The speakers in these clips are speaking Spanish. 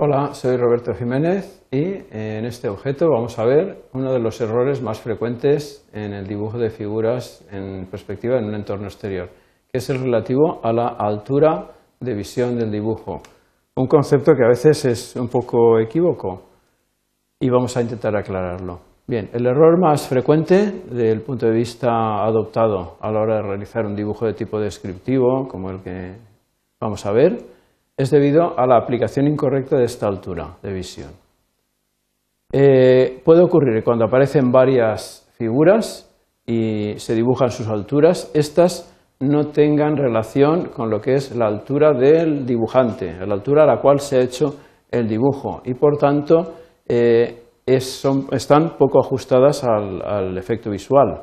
Hola, soy Roberto Jiménez y eh, en este objeto vamos a ver uno de los errores más frecuentes en el dibujo de figuras en perspectiva en un entorno exterior, que es el relativo a la altura de visión del dibujo. Un concepto que a veces es un poco equívoco y vamos a intentar aclararlo. Bien, el error más frecuente del punto de vista adoptado a la hora de realizar un dibujo de tipo descriptivo, como el que vamos a ver, es debido a la aplicación incorrecta de esta altura de visión. Eh, puede ocurrir cuando aparecen varias figuras y se dibujan sus alturas, estas no tengan relación con lo que es la altura del dibujante, la altura a la cual se ha hecho el dibujo y por tanto eh, están poco ajustadas al efecto visual.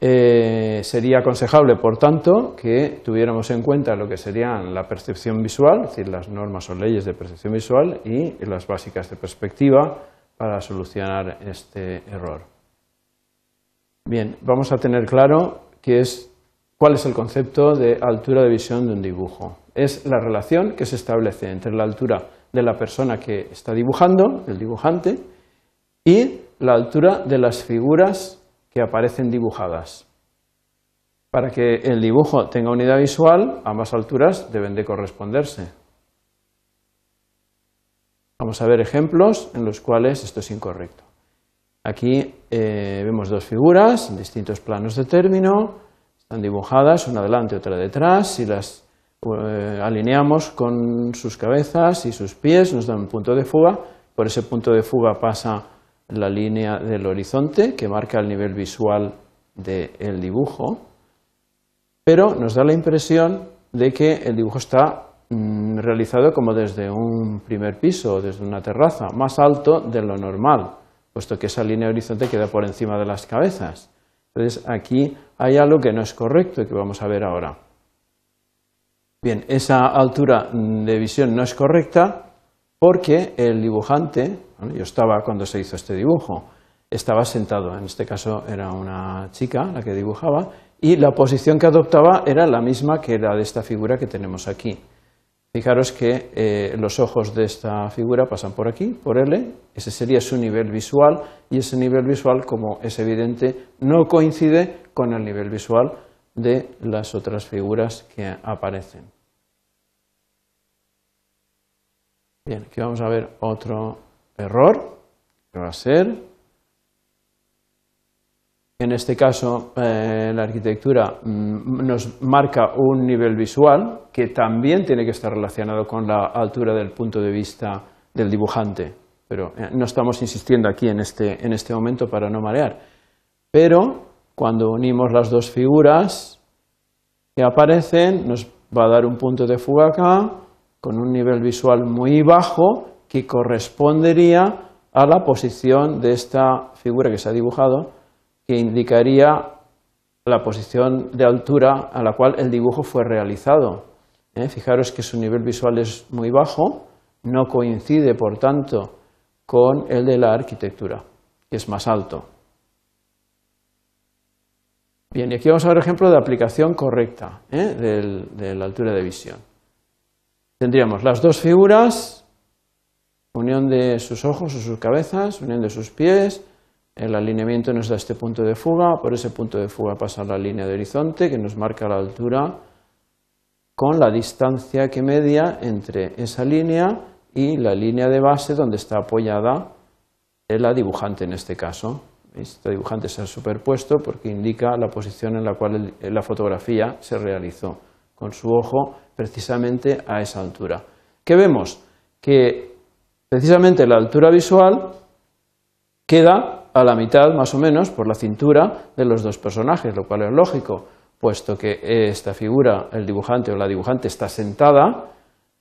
Eh, sería aconsejable, por tanto, que tuviéramos en cuenta lo que serían la percepción visual, es decir, las normas o leyes de percepción visual y las básicas de perspectiva para solucionar este error. Bien, vamos a tener claro qué es, cuál es el concepto de altura de visión de un dibujo. Es la relación que se establece entre la altura de la persona que está dibujando, el dibujante, y la altura de las figuras aparecen dibujadas. Para que el dibujo tenga unidad visual, ambas alturas deben de corresponderse. Vamos a ver ejemplos en los cuales esto es incorrecto. Aquí eh, vemos dos figuras en distintos planos de término, están dibujadas una delante, otra detrás, si las eh, alineamos con sus cabezas y sus pies nos dan un punto de fuga, por ese punto de fuga pasa la línea del horizonte que marca el nivel visual del dibujo, pero nos da la impresión de que el dibujo está mm, realizado como desde un primer piso o desde una terraza, más alto de lo normal, puesto que esa línea horizonte queda por encima de las cabezas. Entonces aquí hay algo que no es correcto y que vamos a ver ahora. Bien, esa altura de visión no es correcta, porque el dibujante, yo estaba cuando se hizo este dibujo, estaba sentado, en este caso era una chica la que dibujaba, y la posición que adoptaba era la misma que la de esta figura que tenemos aquí. Fijaros que eh, los ojos de esta figura pasan por aquí, por L, ese sería su nivel visual y ese nivel visual, como es evidente, no coincide con el nivel visual de las otras figuras que aparecen. Bien, aquí vamos a ver otro error, que va a ser en este caso, eh, la arquitectura mm, nos marca un nivel visual que también tiene que estar relacionado con la altura del punto de vista del dibujante. Pero eh, no estamos insistiendo aquí en este, en este momento para no marear. Pero cuando unimos las dos figuras que aparecen, nos va a dar un punto de fuga acá con un nivel visual muy bajo que correspondería a la posición de esta figura que se ha dibujado, que indicaría la posición de altura a la cual el dibujo fue realizado. ¿Eh? Fijaros que su nivel visual es muy bajo, no coincide, por tanto, con el de la arquitectura, que es más alto. Bien, y aquí vamos a ver ejemplo de aplicación correcta ¿eh? de la altura de visión. Tendríamos las dos figuras, unión de sus ojos o sus cabezas, unión de sus pies, el alineamiento nos da este punto de fuga, por ese punto de fuga pasa la línea de horizonte que nos marca la altura con la distancia que media entre esa línea y la línea de base donde está apoyada la dibujante en este caso. Este dibujante se ha superpuesto porque indica la posición en la cual la fotografía se realizó con su ojo precisamente a esa altura. ¿Qué vemos? Que precisamente la altura visual queda a la mitad, más o menos, por la cintura de los dos personajes, lo cual es lógico, puesto que esta figura, el dibujante o la dibujante, está sentada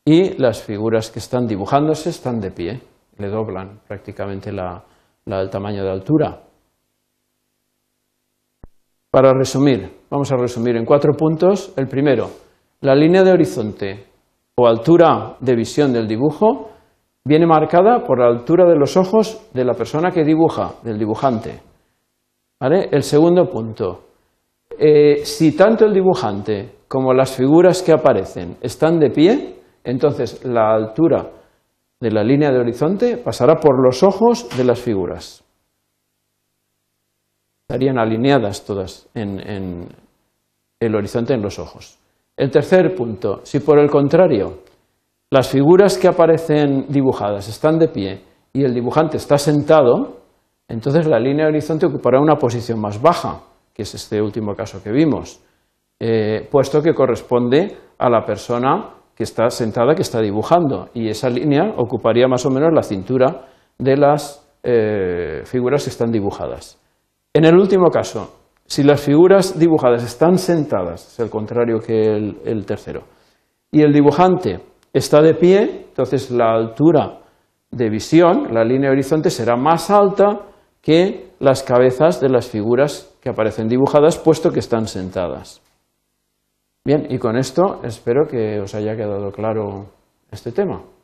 y las figuras que están dibujándose están de pie, le doblan prácticamente la, el tamaño de altura. Para resumir, vamos a resumir en cuatro puntos. El primero, la línea de horizonte o altura de visión del dibujo viene marcada por la altura de los ojos de la persona que dibuja, del dibujante. El segundo punto. Eh, si tanto el dibujante como las figuras que aparecen están de pie, entonces la altura de la línea de horizonte pasará por los ojos de las figuras. Estarían alineadas todas en el horizonte en los ojos. El tercer punto, si por el contrario las figuras que aparecen dibujadas están de pie y el dibujante está sentado, entonces la línea de horizonte ocupará una posición más baja, que es este último caso que vimos, eh, puesto que corresponde a la persona que está sentada, que está dibujando, y esa línea ocuparía más o menos la cintura de las eh, figuras que están dibujadas. En el último caso, si las figuras dibujadas están sentadas, es el contrario que el, tercero, y el dibujante está de pie, entonces la altura de visión, la línea de horizonte, será más alta que las cabezas de las figuras que aparecen dibujadas, puesto que están sentadas. Bien, y con esto espero que os haya quedado claro este tema.